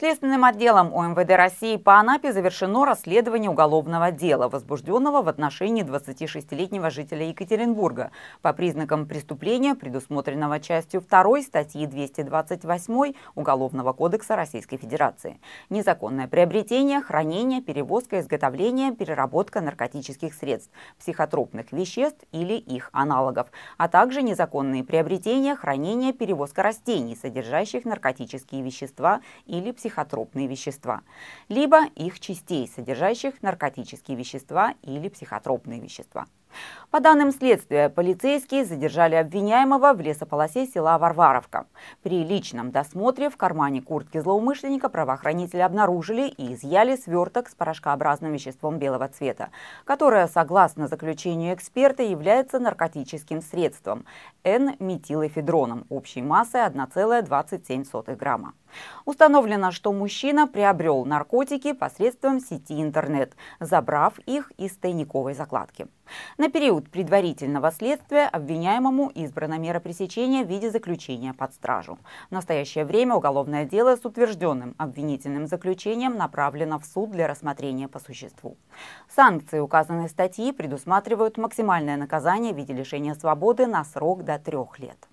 Следственным отделом ОМВД России по Анапе завершено расследование уголовного дела, возбужденного в отношении 26-летнего жителя Екатеринбурга по признакам преступления, предусмотренного частью 2 статьи 228 Уголовного кодекса Российской Федерации. Незаконное приобретение, хранение, перевозка, изготовление, переработка наркотических средств, психотропных веществ или их аналогов, а также незаконные приобретения, хранение, перевозка растений, содержащих наркотические вещества или психотропные психотропные вещества, либо их частей, содержащих наркотические вещества или психотропные вещества. По данным следствия, полицейские задержали обвиняемого в лесополосе села Варваровка. При личном досмотре в кармане куртки злоумышленника правоохранители обнаружили и изъяли сверток с порошкообразным веществом белого цвета, которое, согласно заключению эксперта, является наркотическим средством – N-метилэфедроном общей массой 1,27 грамма. Установлено, что мужчина приобрел наркотики посредством сети интернет, забрав их из тайниковой закладки. На период предварительного следствия обвиняемому избрана мера пресечения в виде заключения под стражу. В настоящее время уголовное дело с утвержденным обвинительным заключением направлено в суд для рассмотрения по существу. Санкции указанной статьи предусматривают максимальное наказание в виде лишения свободы на срок до трех лет.